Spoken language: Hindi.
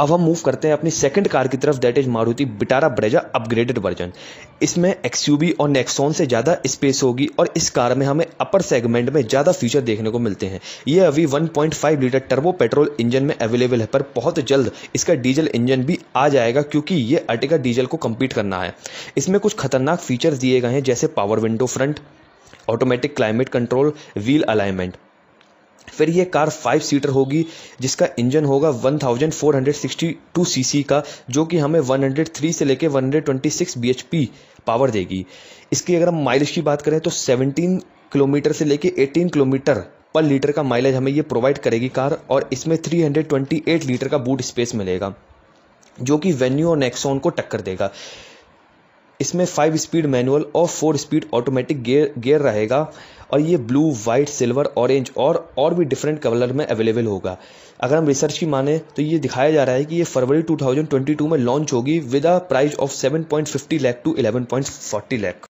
अब हम मूव करते हैं अपनी सेकंड कार की तरफ that is Maruti Vitara Brezza upgraded version इसमें एक्सयूबी और नेक्सोन से ज़्यादा स्पेस होगी और इस कार में हमें अपर सेगमेंट में ज़्यादा फीचर देखने को मिलते हैं यह अभी 1.5 लीटर टर्बो पेट्रोल इंजन में अवेलेबल है पर बहुत जल्द इसका डीजल इंजन भी आ जाएगा क्योंकि ये अटिका डीजल को कम्पीट करना है इसमें कुछ खतरनाक फीचर्स दिए गए हैं जैसे power window front automatic climate control wheel alignment फिर ये कार फाइव सीटर होगी जिसका इंजन होगा 1462 सीसी का जो कि हमें 103 से लेके 126 बीएचपी पावर देगी इसकी अगर हम माइलेज की बात करें तो 17 किलोमीटर से लेके 18 किलोमीटर पर लीटर का माइलेज हमें ये प्रोवाइड करेगी कार और इसमें 328 लीटर का बूट स्पेस मिलेगा जो कि वेन्यू और नेक्सोन को टक्कर देगा इसमें फाइव स्पीड मैनुअल और four speed automatic gear gear रहेगा और ये ब्लू वाइट सिल्वर ऑरेंज और और भी डिफरेंट कलर में अवेलेबल होगा अगर हम रिसर्च की माने तो ये दिखाया जा रहा है कि ये फरवरी 2022 में लॉन्च होगी with a price of 7.50 lakh to 11.40 lakh